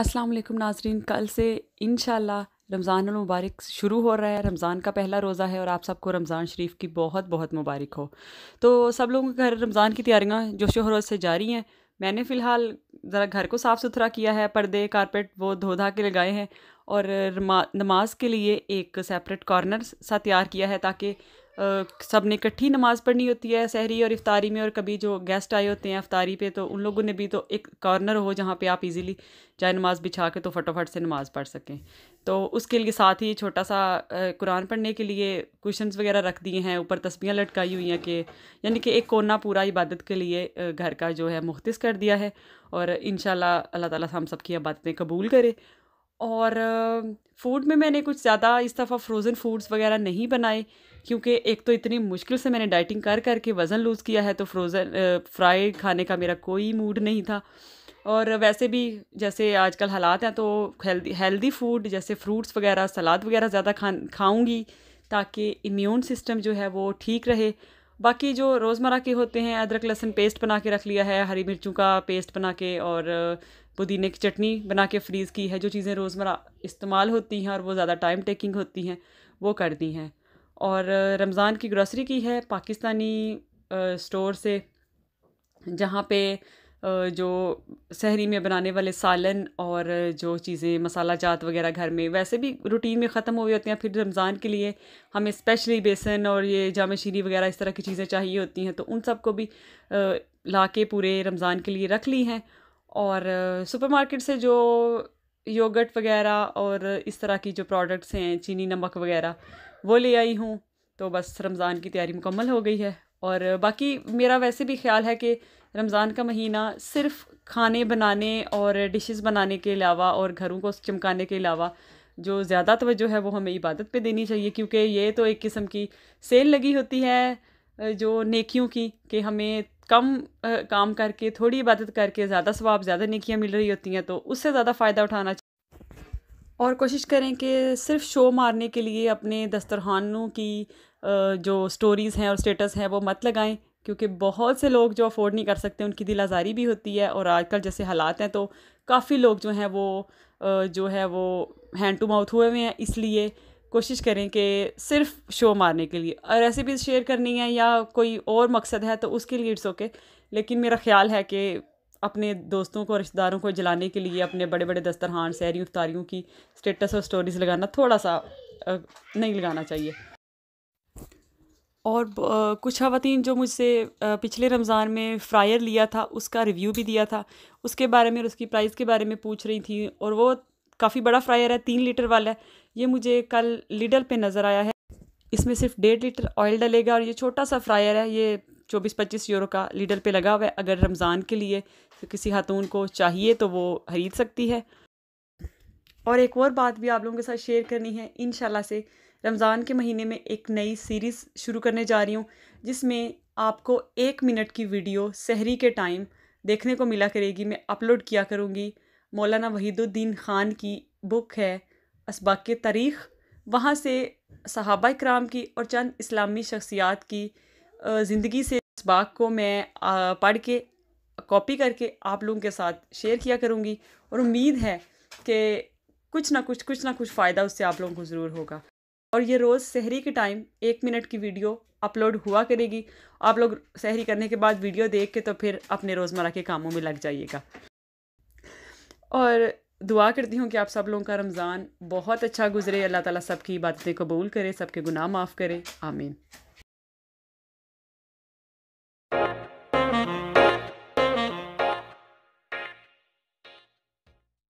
अस्सलाम वालेकुम नाजरीन कल से इन रमज़ान मुबारक शुरू हो रहा है रमज़ान का पहला रोज़ा है और आप सबको रमज़ान शरीफ की बहुत बहुत मुबारक हो तो सब लोगों के घर रमज़ान की तैयारियाँ जोशो हरोज से जारी हैं मैंने फ़िलहाल ज़रा घर को साफ़ सुथरा किया है पर्दे कारपेट वो धो धा के लगाए हैं और नमाज के लिए एक सेपरेट कॉर्नर सा तैयार किया है ताकि सब ने इकट्ठी नमाज़ पढ़नी होती है सहरी और इफ्तारी में और कभी जो गेस्ट आए होते हैं अफ्तारी पे तो उन लोगों ने भी तो एक कॉर्नर हो जहाँ पे आप इजीली जाए नमाज़ बिछा के तो फटाफट से नमाज़ पढ़ सकें तो उसके लिए साथ ही छोटा सा कुरान पढ़ने के लिए कुशन वगैरह रख दिए हैं ऊपर तस्वीरें लटकाई हुई हैं कि यानी कि एक कोना पूरा इबादत के लिए घर का जो है मुख्त कर दिया है और इन अल्लाह ताला हम सब की इबादतें कबूल करें और फूड में मैंने कुछ ज़्यादा इस दफ़ा फ्रोज़न फूड्स वगैरह नहीं बनाए क्योंकि एक तो इतनी मुश्किल से मैंने डाइटिंग कर करके वज़न लूज़ किया है तो फ्रोज़न फ्राई खाने का मेरा कोई मूड नहीं था और वैसे भी जैसे आजकल हालात हैं तो हेल्दी हेल्दी फूड जैसे फ्रूट्स वगैरह सलाद वगैरह ज़्यादा खा खाऊँगी ताकि इम्यून सिस्टम जो है वो ठीक रहे बाकी जो रोज़मर्रा के होते हैं अदरक लहसुन पेस्ट बना के रख लिया है हरी मिर्चों का पेस्ट बना के और पुदीने की चटनी बना के फ्रीज़ की है जो चीज़ें रोज़मर्रा इस्तेमाल होती हैं और वो ज़्यादा टाइम टेकिंग होती हैं वो कर दी हैं और रमज़ान की ग्रॉसरी की है पाकिस्तानी स्टोर से जहाँ पे जो सहरी में बनाने वाले सालन और जो चीज़ें मसाला जात वगैरह घर में वैसे भी रूटीन में ख़त्म हो गई होती हैं फिर रमज़ान के लिए हमें स्पेशली बेसन और ये जाम शीरी वगैरह इस तरह की चीज़ें चाहिए होती हैं तो उन सब को भी ला के पूरे रमज़ान के लिए रख ली हैं और सुपरमार्केट से जो योगर्ट वगैरह और इस तरह की जो प्रोडक्ट्स हैं चीनी नमक वगैरह वो ले आई हूँ तो बस रमज़ान की तैयारी मुकम्मल हो गई है और बाकी मेरा वैसे भी ख्याल है कि रमज़ान का महीना सिर्फ खाने बनाने और डिशेस बनाने के अलावा और घरों को चमकाने के अलावा जो ज़्यादा तवज्जो है वो हमें इबादत पे देनी चाहिए क्योंकि ये तो एक किस्म की सेल लगी होती है जो नेकियों की कि हमें कम काम करके थोड़ी इबादत करके ज़्यादा स्वाब ज़्यादा नेकियाँ मिल रही होती हैं तो उससे ज़्यादा फ़ायदा उठाना चाहिए और कोशिश करें कि सिर्फ शो मारने के लिए अपने दस्तरखानों की जो स्टोरीज़ हैं और स्टेटस हैं वो मत लगाएं क्योंकि बहुत से लोग जो अफोर्ड नहीं कर सकते उनकी दिल आज़ारी भी होती है और आजकल जैसे हालात हैं तो काफ़ी लोग जो हैं वो जो है वो हैंड टू माउथ हुए हुए हैं इसलिए कोशिश करें कि सिर्फ शो मारने के लिए और रेसिपीज़ शेयर करनी है या कोई और मकसद है तो उसके लिए इट्स ओके लेकिन मेरा ख्याल है कि अपने दोस्तों को रिश्तेदारों को जलाने के लिए अपने बड़े बड़े दस्तरहान सैरियों उफ्तारियों की स्टेटस और स्टोरीज़ लगाना थोड़ा सा नहीं लगाना चाहिए और कुछ खातन जो मुझसे पिछले रमज़ान में फ़्रायर लिया था उसका रिव्यू भी दिया था उसके बारे में उसकी प्राइस के बारे में पूछ रही थी और वो काफ़ी बड़ा फ्रायर है तीन लीटर वाला है ये मुझे कल लीडर पे नज़र आया है इसमें सिर्फ डेढ़ लीटर ऑयल डलेगा और ये छोटा सा फ्रायर है ये चौबीस पच्चीस यूरो का लीडल पे लगा हुआ है अगर रमज़ान के लिए किसी खातून को चाहिए तो वो खरीद सकती है और एक और बात भी आप लोगों के साथ शेयर करनी है इन से रमज़ान के महीने में एक नई सीरीज़ शुरू करने जा रही हूँ जिसमें आपको एक मिनट की वीडियो सहरी के टाइम देखने को मिला करेगी मैं अपलोड किया करूँगी मौलाना वहीदुद्दीन ख़ान की बुक है इसबाक तारीख़ वहाँ से सहाबा कराम की और चंद इस्लामी शख्सियात की ज़िंदगी से इसबाक को मैं पढ़ के कॉपी करके आप लोगों के साथ शेयर किया करूँगी और उम्मीद है कि कुछ ना कुछ कुछ ना कुछ फ़ायदा उससे आप लोगों को ज़रूर होगा और ये रोज़ शहरी के टाइम एक मिनट की वीडियो अपलोड हुआ करेगी आप लोग शहरी करने के बाद वीडियो देख के तो फिर अपने रोज़मर्रा के कामों में लग जाइएगा और दुआ करती हूँ कि आप सब लोगों का रमज़ान बहुत अच्छा गुजरे अल्लाह ताला सबकी इबादतें कबूल करे सबके गुनाह माफ़ करे आमीन